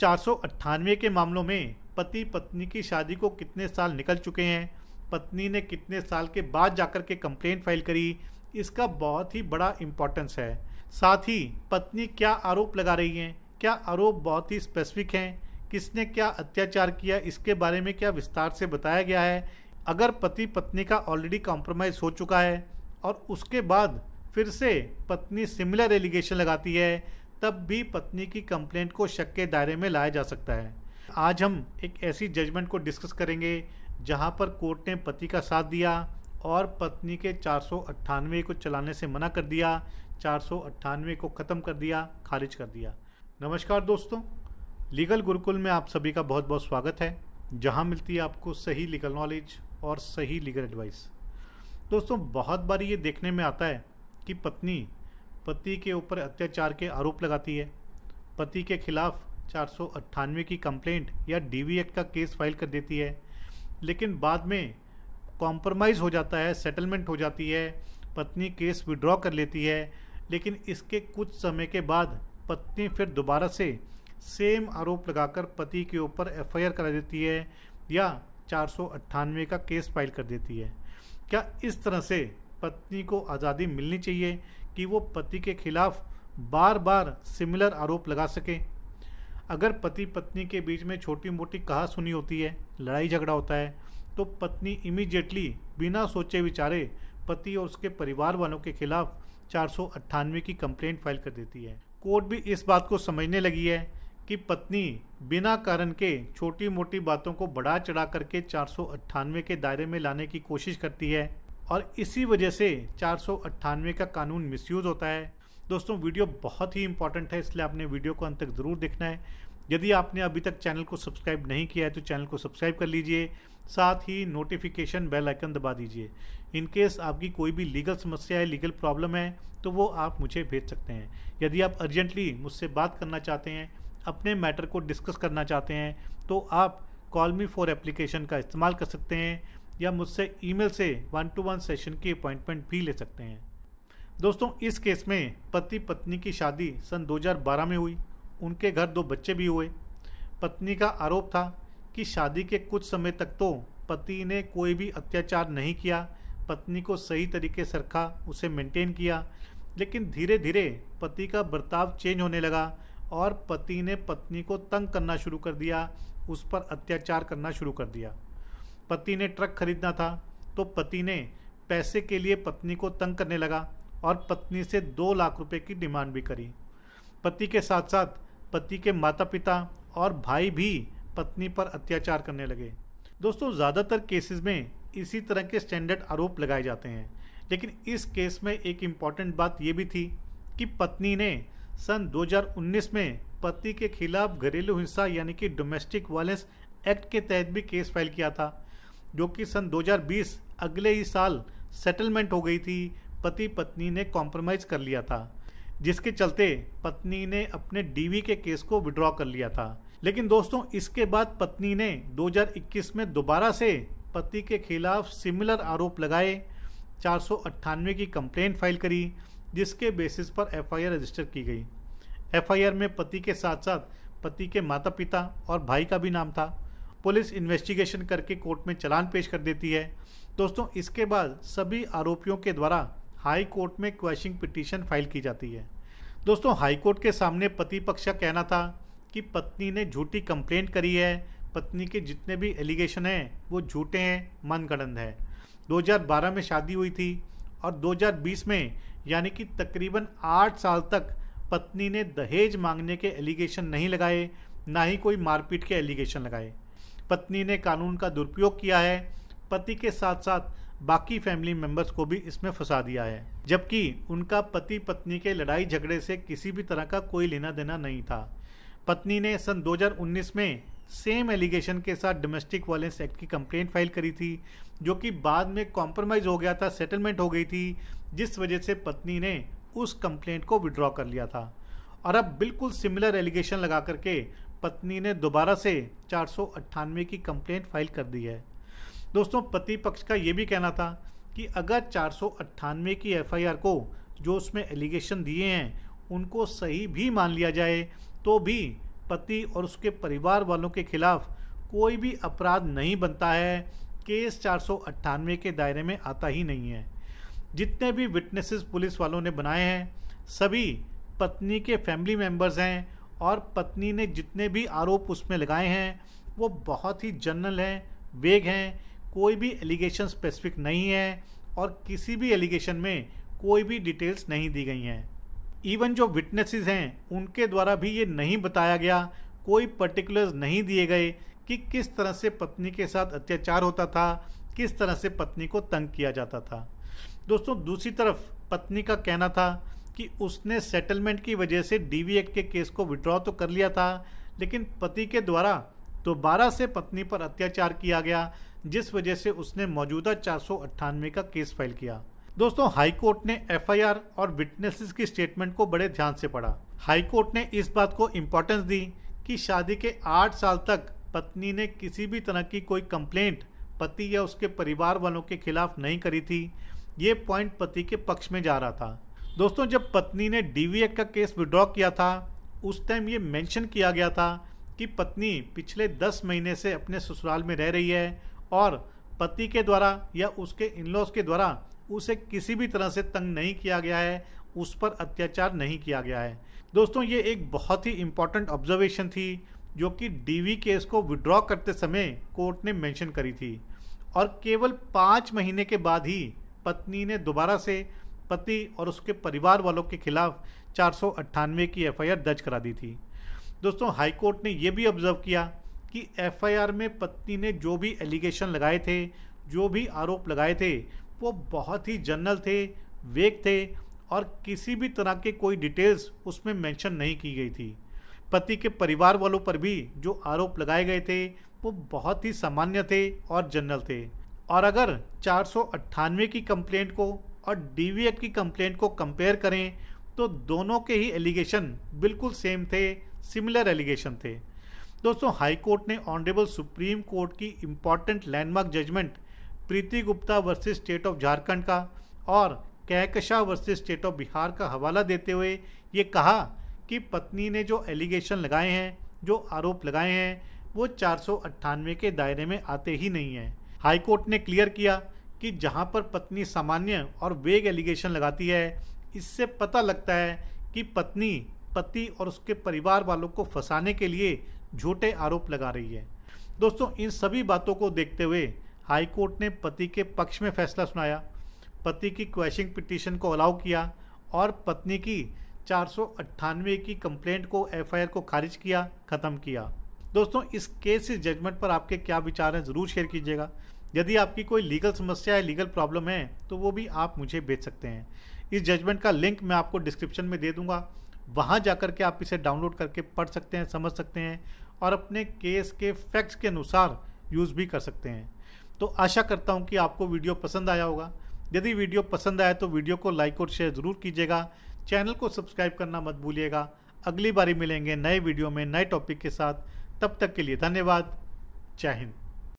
चार के मामलों में पति पत्नी की शादी को कितने साल निकल चुके हैं पत्नी ने कितने साल के बाद जाकर के कंप्लेंट फाइल करी इसका बहुत ही बड़ा इम्पोर्टेंस है साथ ही पत्नी क्या आरोप लगा रही हैं क्या आरोप बहुत ही स्पेसिफिक हैं किसने क्या अत्याचार किया इसके बारे में क्या विस्तार से बताया गया है अगर पति पत्नी का ऑलरेडी कॉम्प्रोमाइज़ हो चुका है और उसके बाद फिर से पत्नी सिमिलर एलिगेशन लगाती है तब भी पत्नी की कंप्लेंट को शक के दायरे में लाया जा सकता है आज हम एक ऐसी जजमेंट को डिस्कस करेंगे जहां पर कोर्ट ने पति का साथ दिया और पत्नी के चार को चलाने से मना कर दिया चार को ख़त्म कर दिया खारिज कर दिया नमस्कार दोस्तों लीगल गुरुकुल में आप सभी का बहुत बहुत स्वागत है जहां मिलती है आपको सही लीगल नॉलेज और सही लीगल एडवाइस दोस्तों बहुत बार ये देखने में आता है कि पत्नी पति के ऊपर अत्याचार के आरोप लगाती है पति के खिलाफ चार की कंप्लेंट या डीवी एक्ट का केस फाइल कर देती है लेकिन बाद में कॉम्प्रोमाइज़ हो जाता है सेटलमेंट हो जाती है पत्नी केस विड्रॉ कर लेती है लेकिन इसके कुछ समय के बाद पत्नी फिर दोबारा से सेम आरोप लगाकर पति के ऊपर एफआईआर करा देती है या चार का केस फाइल कर देती है क्या इस तरह से पत्नी को आज़ादी मिलनी चाहिए कि वो पति के खिलाफ बार बार सिमिलर आरोप लगा सके अगर पति पत्नी के बीच में छोटी मोटी कहा सुनी होती है लड़ाई झगड़ा होता है तो पत्नी इमीजिएटली बिना सोचे विचारे पति और उसके परिवार वालों के खिलाफ चार की कंप्लेंट फाइल कर देती है कोर्ट भी इस बात को समझने लगी है कि पत्नी बिना कारण के छोटी मोटी बातों को बढ़ा चढ़ा करके चार के दायरे में लाने की कोशिश करती है और इसी वजह से चार का कानून मिसयूज़ होता है दोस्तों वीडियो बहुत ही इंपॉर्टेंट है इसलिए आपने वीडियो को अंत तक ज़रूर देखना है यदि आपने अभी तक चैनल को सब्सक्राइब नहीं किया है तो चैनल को सब्सक्राइब कर लीजिए साथ ही नोटिफिकेशन बेल आइकन दबा दीजिए इन केस आपकी कोई भी लीगल समस्या है लीगल प्रॉब्लम है तो वो आप मुझे भेज सकते हैं यदि आप अर्जेंटली मुझसे बात करना चाहते हैं अपने मैटर को डिस्कस करना चाहते हैं तो आप कॉल मी फॉर एप्लीकेशन का इस्तेमाल कर सकते हैं या मुझसे ईमेल से वन टू वन सेशन की अपॉइंटमेंट भी ले सकते हैं दोस्तों इस केस में पति पत्नी की शादी सन 2012 में हुई उनके घर दो बच्चे भी हुए पत्नी का आरोप था कि शादी के कुछ समय तक तो पति ने कोई भी अत्याचार नहीं किया पत्नी को सही तरीके से रखा उसे मेंटेन किया लेकिन धीरे धीरे पति का बर्ताव चेंज होने लगा और पति ने पत्नी को तंग करना शुरू कर दिया उस पर अत्याचार करना शुरू कर दिया पति ने ट्रक खरीदना था तो पति ने पैसे के लिए पत्नी को तंग करने लगा और पत्नी से दो लाख रुपए की डिमांड भी करी पति के साथ साथ पति के माता पिता और भाई भी पत्नी पर अत्याचार करने लगे दोस्तों ज़्यादातर केसेस में इसी तरह के स्टैंडर्ड आरोप लगाए जाते हैं लेकिन इस केस में एक इम्पॉर्टेंट बात यह भी थी कि पत्नी ने सन 2019 में पति के खिलाफ घरेलू हिंसा यानी कि डोमेस्टिक वायलेंस एक्ट के तहत भी केस फाइल किया था जो कि सन 2020 अगले ही साल सेटलमेंट हो गई थी पति पत्नी ने कॉम्प्रोमाइज़ कर लिया था जिसके चलते पत्नी ने अपने डीवी के केस को विड्रॉ कर लिया था लेकिन दोस्तों इसके बाद पत्नी ने 2021 में दोबारा से पति के खिलाफ सिमिलर आरोप लगाए चार की कंप्लेंट फाइल करी जिसके बेसिस पर एफआईआर रजिस्टर की गई एफआईआर में पति के साथ साथ पति के माता पिता और भाई का भी नाम था पुलिस इन्वेस्टिगेशन करके कोर्ट में चलान पेश कर देती है दोस्तों इसके बाद सभी आरोपियों के द्वारा हाई कोर्ट में क्वेश्चन पिटीशन फाइल की जाती है दोस्तों हाई कोर्ट के सामने पति पक्ष का कहना था कि पत्नी ने झूठी कंप्लेंट करी है पत्नी के जितने भी एलिगेशन हैं वो झूठे हैं मनगढ़ंत है 2012 में शादी हुई थी और 2020 में यानी कि तकरीबन आठ साल तक पत्नी ने दहेज मांगने के एलिगेशन नहीं लगाए ना ही कोई मारपीट के एलिगेशन लगाए पत्नी ने कानून का दुरुपयोग किया है पति के साथ साथ बाकी फैमिली मेंबर्स को भी इसमें फंसा दिया है जबकि उनका पति पत्नी के लड़ाई झगड़े से किसी भी तरह का कोई लेना देना नहीं था पत्नी ने सन 2019 में सेम एलिगेशन के साथ डोमेस्टिक वायलेंस एक्ट की कंप्लेंट फाइल करी थी जो कि बाद में कॉम्प्रोमाइज़ हो गया था सेटलमेंट हो गई थी जिस वजह से पत्नी ने उस कंप्लेंट को विड्रॉ कर लिया था और अब बिल्कुल सिमिलर एलिगेशन लगा करके पत्नी ने दोबारा से चार की कंप्लेंट फाइल कर दी है दोस्तों पति पक्ष का ये भी कहना था कि अगर चार की एफआईआर को जो उसमें एलिगेशन दिए हैं उनको सही भी मान लिया जाए तो भी पति और उसके परिवार वालों के खिलाफ कोई भी अपराध नहीं बनता है केस चार के दायरे में आता ही नहीं है जितने भी विटनेसेस पुलिस वालों ने बनाए हैं सभी पत्नी के फैमिली मेम्बर्स हैं और पत्नी ने जितने भी आरोप उसमें लगाए हैं वो बहुत ही जनरल हैं वेग हैं कोई भी एलिगेशन स्पेसिफिक नहीं है और किसी भी एलिगेशन में कोई भी डिटेल्स नहीं दी गई हैं इवन जो विटनेसेस हैं उनके द्वारा भी ये नहीं बताया गया कोई पर्टिकुलर्स नहीं दिए गए कि किस तरह से पत्नी के साथ अत्याचार होता था किस तरह से पत्नी को तंग किया जाता था दोस्तों दूसरी तरफ पत्नी का कहना था कि उसने सेटलमेंट की वजह से डीवी एक्ट के केस को विड्रॉ तो कर लिया था लेकिन पति के द्वारा दोबारा से पत्नी पर अत्याचार किया गया जिस वजह से उसने मौजूदा चार का केस फाइल किया दोस्तों हाईकोर्ट ने एफआईआर और विटनेसेस की स्टेटमेंट को बड़े ध्यान से पढ़ा हाईकोर्ट ने इस बात को इम्पोर्टेंस दी कि शादी के आठ साल तक पत्नी ने किसी भी तरह की कोई कंप्लेंट पति या उसके परिवार वालों के खिलाफ नहीं करी थी ये पॉइंट पति के पक्ष में जा रहा था दोस्तों जब पत्नी ने डी का केस विड्रॉ किया था उस टाइम ये मेंशन किया गया था कि पत्नी पिछले दस महीने से अपने ससुराल में रह रही है और पति के द्वारा या उसके इन लॉज के द्वारा उसे किसी भी तरह से तंग नहीं किया गया है उस पर अत्याचार नहीं किया गया है दोस्तों ये एक बहुत ही इम्पॉर्टेंट ऑब्जर्वेशन थी जो कि डीवी केस को विड्रॉ करते समय कोर्ट ने मेंशन करी थी और केवल पाँच महीने के बाद ही पत्नी ने दोबारा से पति और उसके परिवार वालों के खिलाफ चार की एफ दर्ज करा दी थी दोस्तों हाईकोर्ट ने यह भी ऑब्जर्व किया कि एफआईआर में पत्नी ने जो भी एलिगेशन लगाए थे जो भी आरोप लगाए थे वो बहुत ही जनरल थे वेग थे और किसी भी तरह के कोई डिटेल्स उसमें मेंशन नहीं की गई थी पति के परिवार वालों पर भी जो आरोप लगाए गए थे वो बहुत ही सामान्य थे और जनरल थे और अगर चार की कंप्लेंट को और डी की कंप्लेंट को कंपेयर करें तो दोनों के ही एलिगेशन बिल्कुल सेम थे सिमिलर एलिगेशन थे दोस्तों हाई कोर्ट ने ऑनरेबल सुप्रीम कोर्ट की important landmark judgement Preeti Gupta versus state of Jharkhand का और Kahkashan versus state of Bihar का हवाला देते हुए ये कहा कि पत्नी ने जो एलिगेशन लगाए हैं जो आरोप लगाए हैं वो चार के दायरे में आते ही नहीं हैं हाईकोर्ट ने क्लियर किया कि जहां पर पत्नी सामान्य और वेग एलिगेशन लगाती है इससे पता लगता है कि पत्नी पति और उसके परिवार वालों को फंसाने के लिए झूठे आरोप लगा रही है दोस्तों इन सभी बातों को देखते हुए हाईकोर्ट ने पति के पक्ष में फैसला सुनाया पति की क्वेश्चिंग पिटीशन को अलाउ किया और पत्नी की चार की कंप्लेंट को एफआईआर को खारिज किया ख़त्म किया दोस्तों इस केस इस जजमेंट पर आपके क्या विचार हैं ज़रूर शेयर कीजिएगा यदि आपकी कोई लीगल समस्या है लीगल प्रॉब्लम है तो वो भी आप मुझे भेज सकते हैं इस जजमेंट का लिंक मैं आपको डिस्क्रिप्शन में दे दूंगा वहाँ जा कर के आप इसे डाउनलोड करके पढ़ सकते हैं समझ सकते हैं और अपने केस के फैक्ट्स के अनुसार यूज़ भी कर सकते हैं तो आशा करता हूँ कि आपको वीडियो पसंद आया होगा यदि वीडियो पसंद आया तो वीडियो को लाइक और शेयर ज़रूर कीजिएगा चैनल को सब्सक्राइब करना मत भूलिएगा अगली बारी मिलेंगे नए वीडियो में नए टॉपिक के साथ तब तक के लिए धन्यवाद जय हिंद